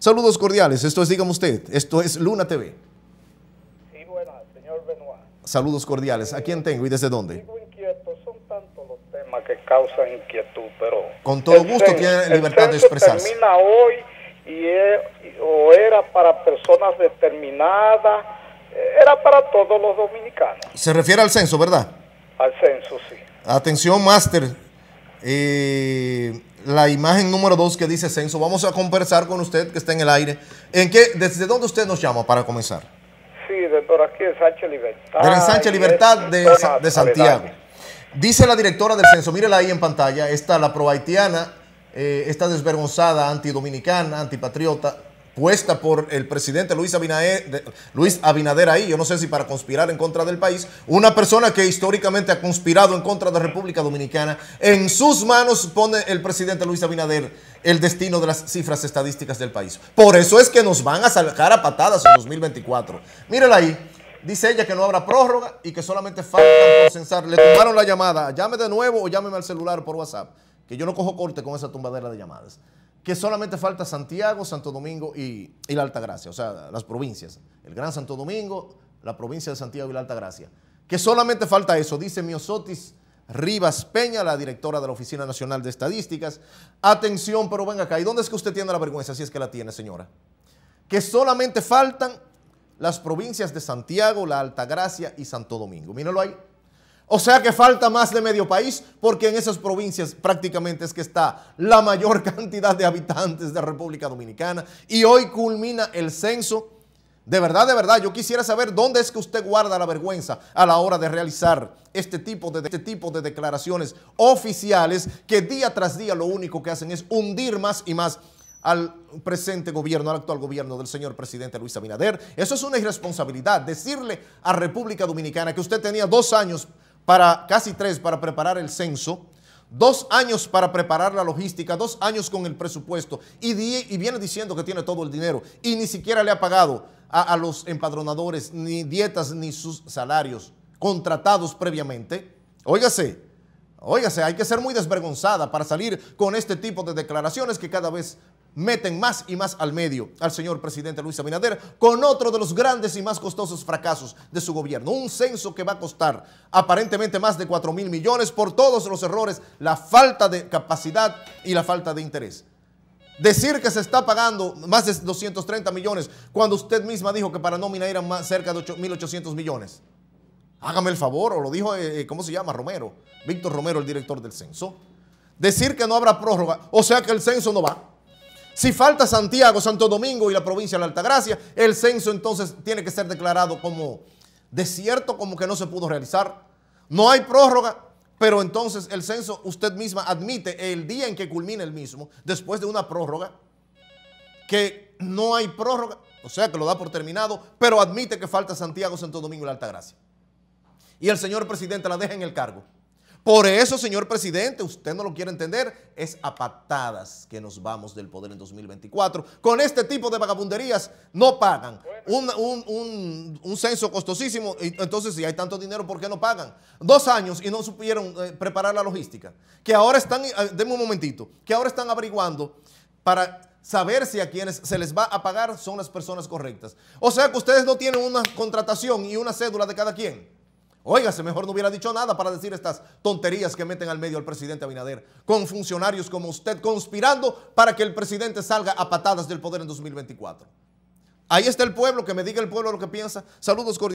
Saludos cordiales, esto es Dígame Usted, esto es Luna TV. Sí, buenas, señor Benoit. Saludos cordiales, ¿a quién tengo y desde dónde? Sigo inquieto, son tantos los temas que causan inquietud, pero... Con todo gusto tiene libertad de expresarse. termina hoy y e- o era para personas determinadas, era para todos los dominicanos. Se refiere al censo, ¿verdad? Al censo, sí. Atención, máster eh, la imagen número 2 que dice censo. Vamos a conversar con usted que está en el aire. ¿En qué, ¿Desde dónde usted nos llama para comenzar? Sí, de por aquí de Sánchez Libertad. De Sánchez Libertad de, Santiago. Dice la directora del censo, mírela ahí en pantalla, está la pro haitiana, eh, está desvergonzada, antidominicana, antipatriota, puesta por el presidente Luis Abinader, Luis Abinader ahí, yo no sé si para conspirar en contra del país, una persona que históricamente ha conspirado en contra de la República Dominicana, en sus manos pone el presidente Luis Abinader el destino de las cifras estadísticas del país. Por eso es que nos van a sacar a patadas en 2024. Mírala ahí. Dice ella que no habrá prórroga y que solamente falta Le tomaron la llamada. Llame de nuevo o llámeme al celular por WhatsApp. Que yo no cojo corte con esa tumbadera de llamadas que solamente falta Santiago, Santo Domingo y, la Alta Gracia, o sea, las provincias, el Gran Santo Domingo, la provincia de Santiago y la Alta Gracia, que solamente falta eso, dice Miosotis Rivas Peña, la directora de la Oficina Nacional de Estadísticas. Atención, pero venga acá, ¿y dónde es que usted tiene la vergüenza, si es que la tiene, señora? Que solamente faltan las provincias de Santiago, la Alta Gracia y Santo Domingo. Mírenlo ahí. O sea que falta más de medio país porque en esas provincias prácticamente es que está la mayor cantidad de habitantes de República Dominicana y hoy culmina el censo. De verdad, de verdad, yo quisiera saber dónde es que usted guarda la vergüenza a la hora de realizar este tipo de, este tipo de declaraciones oficiales que día tras día lo único que hacen es hundir más y más al presente gobierno, al actual gobierno del señor presidente Luis Abinader. Eso es una irresponsabilidad. Decirle a República Dominicana que usted tenía dos años para casi tres para preparar el censo, dos años para preparar la logística, dos años con el presupuesto y, y viene diciendo que tiene todo el dinero y ni siquiera le ha pagado a, a los empadronadores ni dietas ni sus salarios contratados previamente. Óigase, óigase, hay que ser muy desvergonzada para salir con este tipo de declaraciones que cada vez meten más y más al medio al señor presidente Luis Abinader con otro de los grandes y más costosos fracasos de su gobierno. Un censo que va a costar aparentemente más de 4 mil millones por todos los errores, la falta de capacidad y la falta de interés. Decir que se está pagando más de 230 millones cuando usted misma dijo que para nómina eran más cerca de 8.800 millones. Hágame el favor, o lo dijo, eh, eh, ¿cómo se llama? Romero, Víctor Romero, el director del censo. Decir que no habrá prórroga, o sea que el censo no va. Si falta Santiago, Santo Domingo y la provincia de la Altagracia, el censo entonces tiene que ser declarado como desierto, como que no se pudo realizar. No hay prórroga, pero entonces el censo usted misma admite el día en que culmina el mismo, después de una prórroga, que no hay prórroga, o sea que lo da por terminado, pero admite que falta Santiago, Santo Domingo y la Altagracia. Y el señor presidente la deja en el cargo. Por eso, señor presidente, usted no lo quiere entender, es a patadas que nos vamos del poder en 2024. Con este tipo de vagabunderías no pagan. Un, censo costosísimo, entonces si hay tanto dinero, ¿por qué no pagan? Dos años y no supieron eh, preparar la logística. Que ahora están, eh, denme un momentito, que ahora están averiguando para saber si a quienes se les va a pagar son las personas correctas. O sea que ustedes no tienen una contratación y una cédula de cada quien. Óigase, mejor no hubiera dicho nada para decir estas tonterías que meten al medio al presidente Abinader, con funcionarios como usted conspirando para que el presidente salga a patadas del poder en 2024. Ahí está el pueblo, que me diga el pueblo lo que piensa. Saludos cordiales.